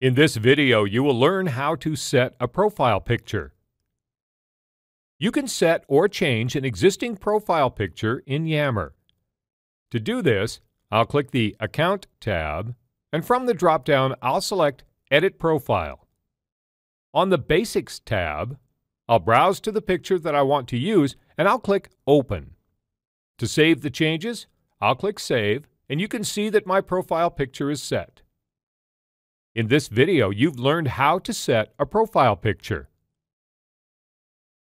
In this video, you will learn how to set a profile picture. You can set or change an existing profile picture in Yammer. To do this, I'll click the Account tab, and from the drop-down, I'll select Edit Profile. On the Basics tab, I'll browse to the picture that I want to use, and I'll click Open. To save the changes, I'll click Save, and you can see that my profile picture is set. In this video, you've learned how to set a profile picture.